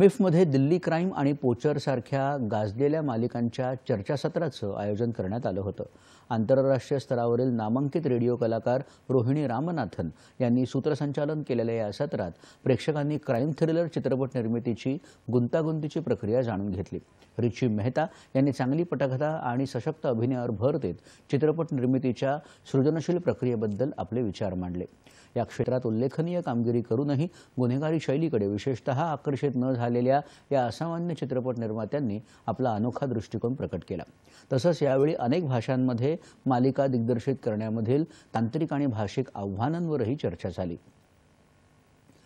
मिफमध्ये Delhi crime आणि पोचरसारख्या गाजलेल्या मालिकांच्या चर्चासत्राचं आयोजन करण्यात आलं होतं आंतरराष्ट्रीय स्तरावरील नामांकित रेडिओ कलाकार रोहिणी रामनाथन यांनी सूत्रसंचालन केलेल्या या सत्रात प्रेक्षकांनी क्राईम थ्रिलर चित्रपट निर्मितीची गुंतागुंतीची प्रक्रिया जाणून घेतली रिची मेहता यांनी चांगली पटकथा आणि सशक्त अभिनयावर भर देत चित्रपट निर्मितीच्या सृजनशील प्रक्रियेबद्दल आपले विचार मांडले या क्षेत्रात उल्लेखनीय कामगिरी करूनही गुन्हेगारी शैलीकडे विशेषतः आकर्षित न झाले झालेल्या या असामान्य चित्रपट निर्मात्यांनी आपला अनोखा दृष्टिकोन प्रकट केला तसंच यावेळी अनेक भाषांमध्ये मालिका दिग्दर्शित करण्यामधील तांत्रिक आणि भाषिक आव्हानांवरही चर्चा झाली